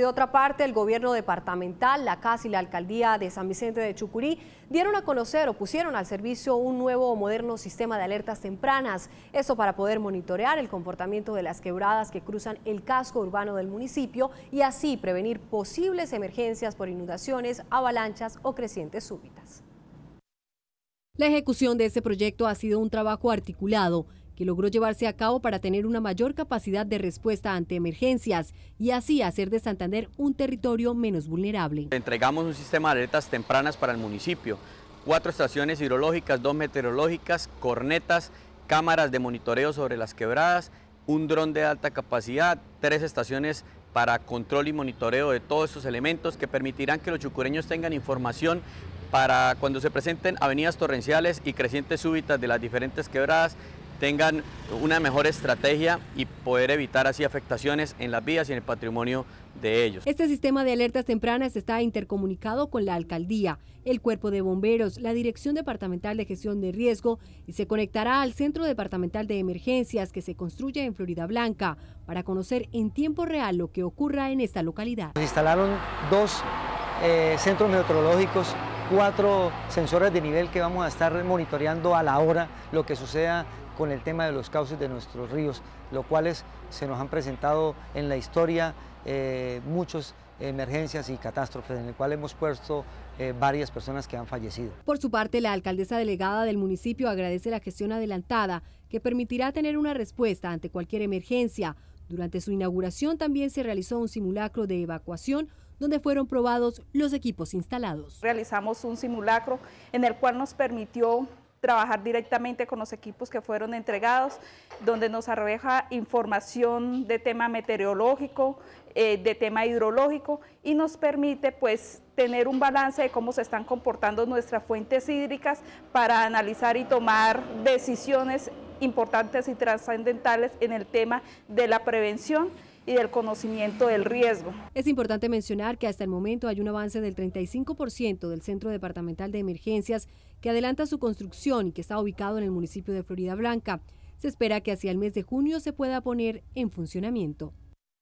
De otra parte, el gobierno departamental, la casa y la alcaldía de San Vicente de Chucurí dieron a conocer o pusieron al servicio un nuevo o moderno sistema de alertas tempranas. Esto para poder monitorear el comportamiento de las quebradas que cruzan el casco urbano del municipio y así prevenir posibles emergencias por inundaciones, avalanchas o crecientes súbitas. La ejecución de este proyecto ha sido un trabajo articulado que logró llevarse a cabo para tener una mayor capacidad de respuesta ante emergencias y así hacer de Santander un territorio menos vulnerable. Entregamos un sistema de alertas tempranas para el municipio, cuatro estaciones hidrológicas, dos meteorológicas, cornetas, cámaras de monitoreo sobre las quebradas, un dron de alta capacidad, tres estaciones para control y monitoreo de todos estos elementos que permitirán que los chucureños tengan información para cuando se presenten avenidas torrenciales y crecientes súbitas de las diferentes quebradas, tengan una mejor estrategia y poder evitar así afectaciones en las vías y en el patrimonio de ellos. Este sistema de alertas tempranas está intercomunicado con la alcaldía, el cuerpo de bomberos, la Dirección Departamental de Gestión de Riesgo y se conectará al Centro Departamental de Emergencias que se construye en Florida Blanca para conocer en tiempo real lo que ocurra en esta localidad. Se instalaron dos eh, centros meteorológicos cuatro sensores de nivel que vamos a estar monitoreando a la hora lo que suceda con el tema de los cauces de nuestros ríos, lo cuales se nos han presentado en la historia eh, muchas emergencias y catástrofes, en el cual hemos puesto eh, varias personas que han fallecido. Por su parte, la alcaldesa delegada del municipio agradece la gestión adelantada, que permitirá tener una respuesta ante cualquier emergencia. Durante su inauguración también se realizó un simulacro de evacuación donde fueron probados los equipos instalados. Realizamos un simulacro en el cual nos permitió trabajar directamente con los equipos que fueron entregados, donde nos arroja información de tema meteorológico, eh, de tema hidrológico y nos permite pues tener un balance de cómo se están comportando nuestras fuentes hídricas para analizar y tomar decisiones importantes y trascendentales en el tema de la prevención y del conocimiento del riesgo. Es importante mencionar que hasta el momento hay un avance del 35% del Centro Departamental de Emergencias que adelanta su construcción y que está ubicado en el municipio de Florida Blanca. Se espera que hacia el mes de junio se pueda poner en funcionamiento.